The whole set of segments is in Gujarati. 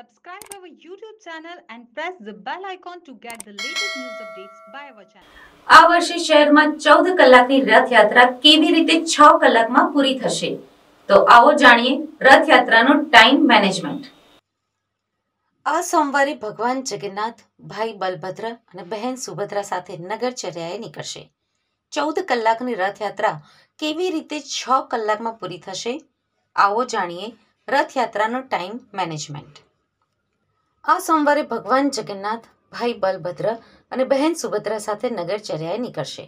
Subscribe our YouTube channel and press the bell icon to get the latest news updates by our channel. આ વર્ષે શહેરમાં ચૌદ કલાકની રથયાત્રા કેવી રીતે છ કલાકમાં પૂરી થશે તો આવો જાણીએ રથયાત્રાનો ટાઈમ મેનેજમેન્ટ આ સોમવારે ભગવાન જગન્નાથ ભાઈ બલભદ્ર અને બહેન સુભદ્રા સાથે નગરચર્યાએ નીકળશે ચૌદ કલાકની રથયાત્રા કેવી રીતે છ કલાકમાં પૂરી થશે આવો જાણીએ રથયાત્રાનો ટાઈમ મેનેજમેન્ટ આ સોમવારે ભગવાન જગન્નાથ ભાઈ બલભદ્ર અને બહેન સુભદ્રા સાથે નગરચર્યાએ નીકળશે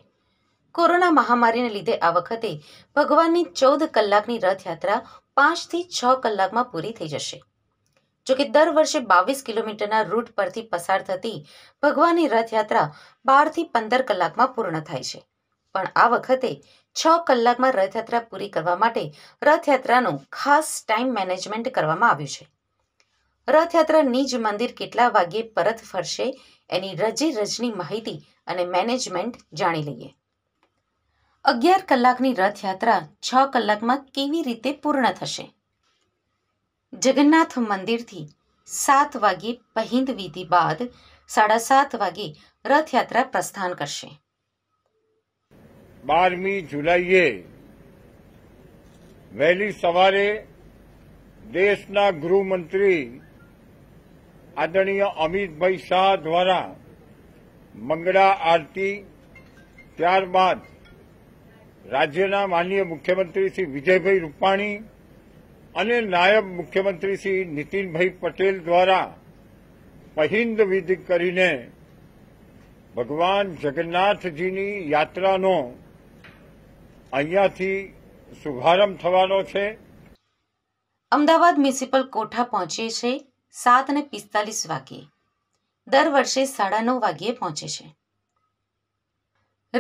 કોરોના મહામારીને લીધે આ વખતે ભગવાનની ચૌદ કલાકની રથયાત્રા પાંચથી છ કલાકમાં પૂરી થઈ જશે જોકે દર વર્ષે બાવીસ કિલોમીટરના રૂટ પરથી પસાર થતી ભગવાનની રથયાત્રા બારથી પંદર કલાકમાં પૂર્ણ થાય છે પણ આ વખતે છ કલાકમાં રથયાત્રા પૂરી કરવા માટે રથયાત્રાનું ખાસ ટાઈમ મેનેજમેન્ટ કરવામાં આવ્યું છે રથયાત્રા નિજ મંદિર કેટલા વાગ્યે પરત ફરશે એની રજે રજની માહિતી અને મેનેજમેન્ટ જાણી લઈએ અગિયાર કલાકની રથયાત્રા છ કલાકમાં કેવી રીતે પૂર્ણ થશે જગન્નાથ મંદિરથી સાત વાગ્યે પહિંદ વિધિ બાદ સાડા સાત વાગે રથયાત્રા પ્રસ્થાન કરશે બારમી જુલાઈએ વહેલી સવારે દેશના ગૃહમંત્રી આદરણીય અમિતભાઈ શાહ દ્વારા મંગળા આરતી ત્યારબાદ રાજ્યના માનનીય મુખ્યમંત્રી શ્રી વિજયભાઈ રૂપાણી અને નાયબ મુખ્યમંત્રી શ્રી નીતિનભાઈ પટેલ દ્વારા પહિંદ વિધિ કરીને ભગવાન જગન્નાથજીની યાત્રાનો અહીંયાથી શુભારંભ થવાનો છે અમદાવાદ મ્યુનિસિપલ કોઠા પહોંચે છે સાત અને પિસ્તાલીસ વાગ્યે દર વર્ષે સાડા નવ વાગ્યે પહોંચે છે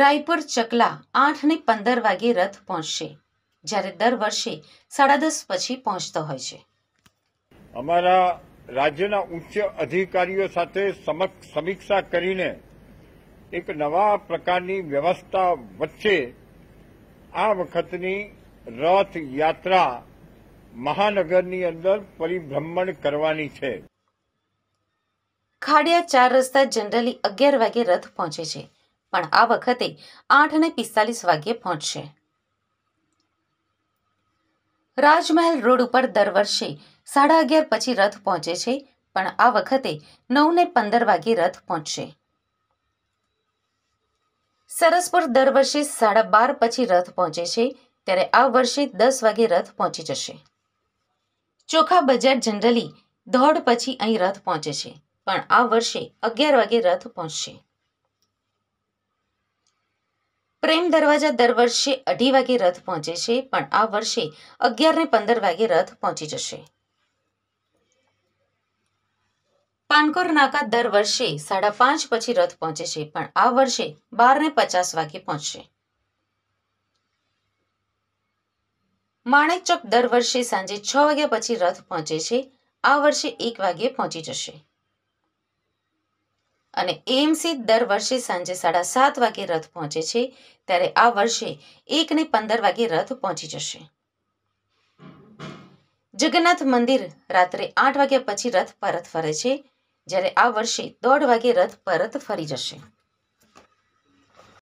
રાયપુર ચકલા આઠ ને પંદર વાગ્યે રથ પહોંચશે જ્યારે દર વર્ષે સાડા દસ પછી પહોંચતો હોય છે અમારા રાજ્યના ઉચ્ચ અધિકારીઓ સાથે સમીક્ષા કરીને એક નવા પ્રકારની વ્યવસ્થા વચ્ચે આ વખતની રથ યાત્રા મહાનગરની અંદર પરિભ્રમણ કરવાની છે ખાડિયા ચાર રસ્તા જનરલી અગિયાર વાગે રથ પહોંચે છે પણ આ વખતે આઠ અને પિસ્તાલીસ વાગે પહોંચશે રાજમહેલ રોડ ઉપર દર વર્ષે સાડા અગિયાર પછી રથ પહોંચે છે પણ આ વખતે નવ ને પંદર વાગે રથ પહોંચશે સરસપુર દર વર્ષે સાડા બાર પછી રથ પહોંચે છે ત્યારે આ વર્ષે દસ વાગે રથ પહોંચી જશે ચોખા બજાર જનરલી દોઢ પછી અહીં રથ પહોંચે છે પણ આ વર્ષે અગિયાર વાગે રથ પહોંચશે પ્રેમ દરવાજા દર વર્ષે અઢી વાગે રથ પહોંચે છે પણ આ વર્ષે અગિયાર ને પંદર વાગે રથ પહોંચી જશે પાનકોર નાકા દર વર્ષે સાડા પાંચ પછી રથ પહોંચે છે પણ આ વર્ષે બાર ને પચાસ વાગે પહોંચશે માણેક ચોક દર વર્ષે સાંજે છ વાગ્યા પછી રથ પહોંચે છે આ વર્ષે એક વાગ્યે પહોંચી જશે અને એમસી દર વર્ષે સાંજે સાડા સાત વાગ્યે રથ પહોંચે છે ત્યારે આ વર્ષે એકને પંદર વાગ્યે રથ પહોંચી જશે જગન્નાથ મંદિર રાત્રે આઠ વાગ્યા પછી રથ પરત ફરે છે જ્યારે આ વર્ષે દોઢ વાગે રથ પરત ફરી જશે